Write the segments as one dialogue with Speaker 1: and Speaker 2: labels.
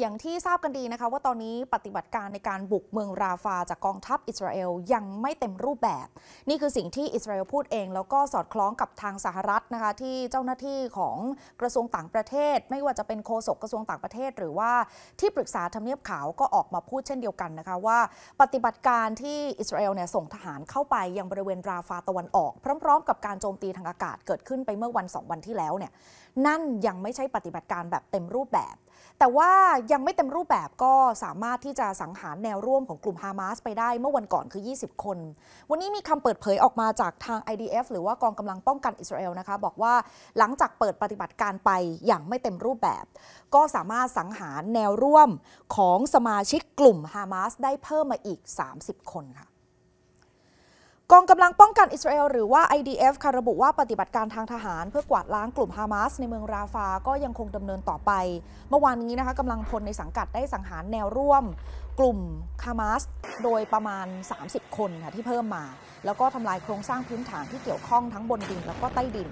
Speaker 1: อย่างที่ทราบกันดีนะคะว่าตอนนี้ปฏิบัติการในการบุกเมืองราฟาจากกองทัพอิสราเอลยังไม่เต็มรูปแบบ นี่คือสิ่งที่อิสราเอลพูดเองแล้วก็สอดคล้องกับทางสหรัฐนะคะที่เจ้าหน้าที่ของกระทรวงต่างประเทศ ไม่ว่าจะเป็นโฆษกกระทรวงต่างประเทศ หรือว่าที่ปรึกษาทำเนียบขาวก็ออกมาพูดเช่นเดียวกันนะคะว่าปฏิบัติการที่อิสราเอลเนี่ยส่งทหารเข้าไปยังบริเวณราฟาตะวันออกพร้อมๆ กับการโจมตีทางอากาศเกิดขึ้นไปเมื่อวันสองวันที่แล้วเนี่ยนั่นยังไม่ใช่ปฏิบัติการแบบเต็มรูปแบบแต่ว่ายังไม่เต็มรูปแบบก็สามารถที่จะสังหารแนวร่วมของกลุ่มฮามาสไปได้ เมื่อวันก่อนคือ 20 คน วันนี้มีคำเปิดเผยออกมาจากทาง IDF หรือว่ากองกำลังป้องกันอิสราเอลนะคะ บอกว่าหลังจากเปิดปฏิบัติการไปอย่างไม่เต็มรูปแบบ ก็สามารถสังหารแนวร่วมของสมาชิกกลุ่มฮามาสได้เพิ่มมาอีก 30 คนค่ะกองกำลังป้องกันอิสราเอลหรือว่า IDF คาระบุว่าปฏิบัติการทางทหารเพื่อกวาดล้างกลุ่มฮามาสในเมืองราฟาก็ยังคงดำเนินต่อไป เมื่อวานนี้นะคะกำลังพลในสังกัดได้สังหารแนวร่วม กลุ่มฮามาสโดยประมาณ 30 คนค่ะที่เพิ่มมา แล้วก็ทำลายโครงสร้างพื้นฐานที่เกี่ยวข้องทั้งบนดินแล้วก็ใต้ดิน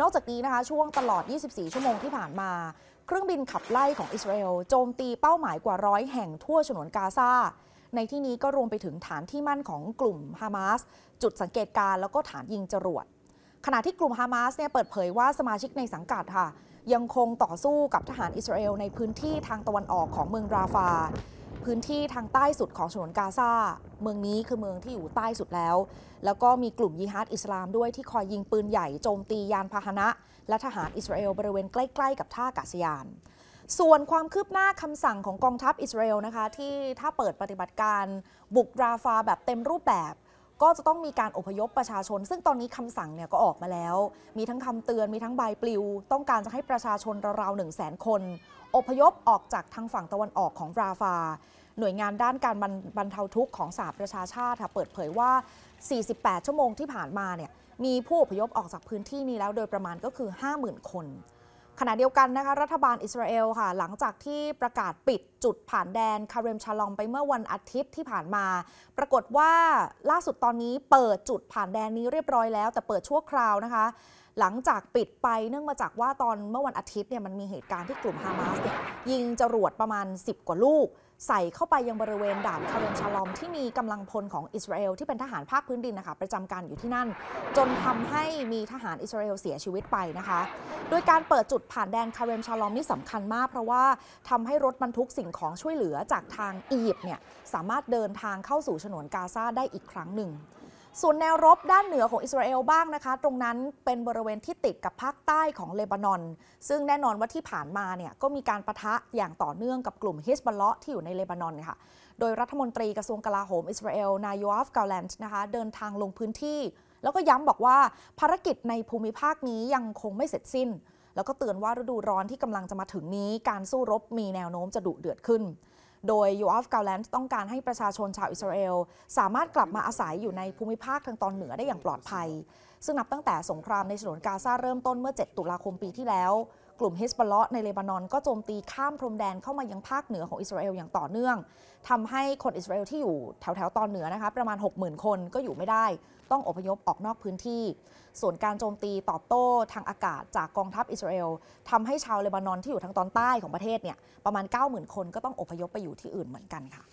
Speaker 1: นอกจากนี้นะคะช่วงตลอด 24 ชั่วโมงที่ผ่านมา เครื่องบินขับไล่ของอิสราเอลโจมตีเป้าหมายกว่าร้อยแห่งทั่วฉนวนกาซาในที่นี้ก็รวมไปถึงฐานที่มั่นของกลุ่มฮามาสจุดสังเกตการแล้วก็ฐานยิงจรวดขณะที่กลุ่มฮามาสเนี่ยเปิดเผยว่าสมาชิกในสังกัดค่ะ ยังคงต่อสู้กับทหารอิสราเอลในพื้นที่ทางตะวันออกของเมืองราฟา พื้นที่ทางใต้สุดของฉนวนกาซาเมืองนี้คือเมืองที่อยู่ใต้สุดแล้ว แล้วก็มีกลุ่มยิฮัดอิสลามด้วยที่คอยยิงปืนใหญ่โจมตียานพาหนะ และทหารอิสราเอลบริเวณใกล้ ๆ กับท่าอากาศยานส่วนความคืบหน้าคำสั่งของกองทัพอิสราเอลนะคะที่ถ้าเปิดปฏิบัติการบุกราฟาแบบเต็มรูปแบบ ก็จะต้องมีการอพยพประชาชน ซึ่งตอนนี้คำสั่งเนี่ยก็ออกมาแล้ว มีทั้งคำเตือนมีทั้งใบปลิว ต้องการจะให้ประชาชนราวๆหนึ่งแสนคน อพยพออกจากทางฝั่งตะวันออกของราฟาหน่วยงานด้านการบรรเทาทุกข์ของสหประชาชาติเปิดเผยว่า 48 ชั่วโมงที่ผ่านมาเนี่ยมีผู้อพยพออกจากพื้นที่นี้แล้วโดยประมาณก็คือ 50,000 คนขณะเดียวกันนะคะ รัฐบาลอิสราเอลค่ะ หลังจากที่ประกาศปิดจุดผ่านแดน คาเรมชาลองไปเมื่อวันอาทิตย์ที่ผ่านมา ปรากฏว่าล่าสุดตอนนี้เปิดจุดผ่านแดนนี้เรียบร้อยแล้ว แต่เปิดชั่วคราวนะคะหลังจากปิดไปเนื่องมาจากว่าตอนเมื่อวันอาทิตย์เนี่ยมันมีเหตุการณ์ที่กลุ่มฮามาสเนี่ยยิงจรวดประมาณ 10 กว่าลูก ใส่เข้าไปยังบริเวณด่านคาเรนชาลอมที่มีกำลังพลของอิสราเอลที่เป็นทหารภาคพื้นดินนะคะประจำการอยู่ที่นั่น จนทำให้มีทหารอิสราเอลเสียชีวิตไปนะคะ โดยการเปิดจุดผ่านแดนคาเรนชาลอมนี่สำคัญมาก เพราะว่าทำให้รถบรรทุกสิ่งของช่วยเหลือจากทางอียิปต์เนี่ยสามารถเดินทางเข้าสู่ฉนวนกาซาได้อีกครั้งหนึ่งส่วนแนวรบด้านเหนือของอิสราเอลบ้างนะคะ ตรงนั้นเป็นบริเวณที่ติดกับภาคใต้ของเลบานอน ซึ่งแน่นอนว่าที่ผ่านมาเนี่ยก็มีการประทะอย่างต่อเนื่องกับกลุ่มฮิสบัลเลาะที่อยู่ในเลบานอนค่ะโดยรัฐมนตรีกระทรวงกลาโหมอิสราเอลนายอฟกาแลนด์นะคะเดินทางลงพื้นที่ แล้วก็ย้ำบอกว่าภารกิจในภูมิภาคนี้ยังคงไม่เสร็จสิ้น แล้วก็เตือนว่าฤดูร้อนที่กำลังจะมาถึงนี้ การสู้รบมีแนวโน้มจะดุเดือดขึ้นโดยยูออฟกาแลนด์ต้องการให้ประชาชนชาวอิสราเอล สามารถกลับมาอาศัยอยู่ในภูมิภาคทางตอนเหนือได้อย่างปลอดภัย ซึ่งนับตั้งแต่สงครามในฉนวนกาซาเริ่มต้นเมื่อ 7 ตุลาคมปีที่แล้วกลุ่มฮิสบอลเในเลบานอน ก็โจมตีข้ามพรมแดนเข้ามายังภาคเหนือของอิสราเอลอย่างต่อเนื่อง ทำให้คนอิสราเอลที่อยู่แถวๆตอนเหนือนะคะประมาณ 60,000 คนก็อยู่ไม่ได้ ต้องอพยพออกนอกพื้นที่ ส่วนการโจมตีตอบโต้ทางอากาศจากกองทัพอิสราเอลทำให้ชาวเลบานอนที่อยู่ทางตอนใต้ของประเทศเนี่ยประมาณ90,000คนก็ต้องอพยพไปอยู่ที่อื่นเหมือนกันค่ะ